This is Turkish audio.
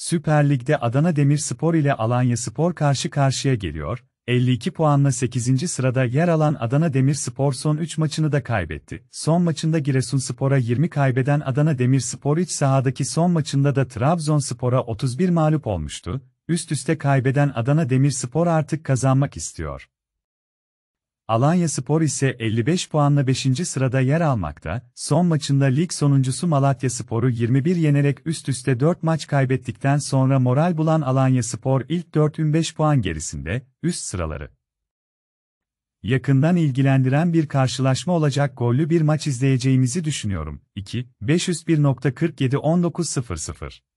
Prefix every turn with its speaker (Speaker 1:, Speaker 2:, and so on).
Speaker 1: Süper Lig'de Adana Demirspor ile Alanya Spor karşı karşıya geliyor, 52 puanla 8. sırada yer alan Adana Demirspor son 3 maçını da kaybetti. Son maçında Giresunspor'a 20 kaybeden Adana Demirspor iç sahadaki son maçında da Trabzonspor'a 31 mağlup olmuştu. Üst üste kaybeden Adana Demirspor artık kazanmak istiyor. Alanya Spor ise 55 puanla 5. sırada yer almakta, son maçında lig sonuncusu Malatya Spor'u 21 yenerek üst üste 4 maç kaybettikten sonra moral bulan Alanya Spor ilk 4-5 puan gerisinde, üst sıraları. Yakından ilgilendiren bir karşılaşma olacak gollü bir maç izleyeceğimizi düşünüyorum. 2, 501.47 19.00